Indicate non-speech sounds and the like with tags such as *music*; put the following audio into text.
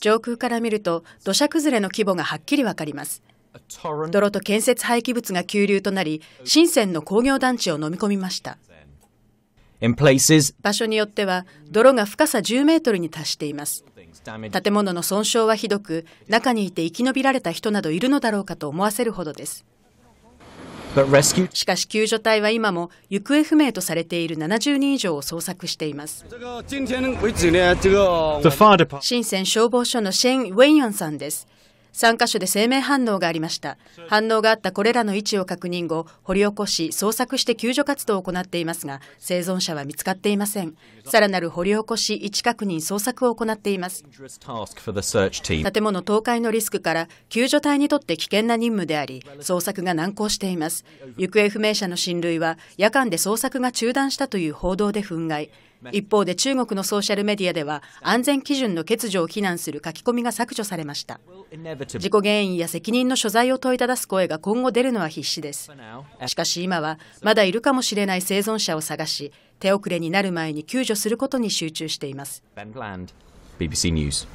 上空から見ると土砂崩れの規模がはっきりわかります。泥と建設廃棄物が急流となり、深センの工業団地を飲み込みました。場所によっては泥が深さ10メートルに達しています。建物の損傷はひどく、中にいて生き延びられた人などいるのだろうかと思わせるほどです。しかし救助隊は今も行方不明とされている70人以上を捜索しています。深セン消防署のシェン・ウェイヨンさんです。3カ所で生命反応がありました反応があったこれらの位置を確認後掘り起こし捜索して救助活動を行っていますが生存者は見つかっていませんさらなる掘り起こし位置確認捜索を行っています建物倒壊のリスクから救助隊にとって危険な任務であり捜索が難航しています行方不明者の親類は夜間で捜索が中断したという報道で憤慨 *laughs* 一方で中国のソーシャルメディアでは安全基準の欠如を非難する書き込みが削除されました事故原因や責任の所在を問いただす声が今後出るのは必至ですしかし今はまだいるかもしれない生存者を探し手遅れになる前に救助することに集中しています BBC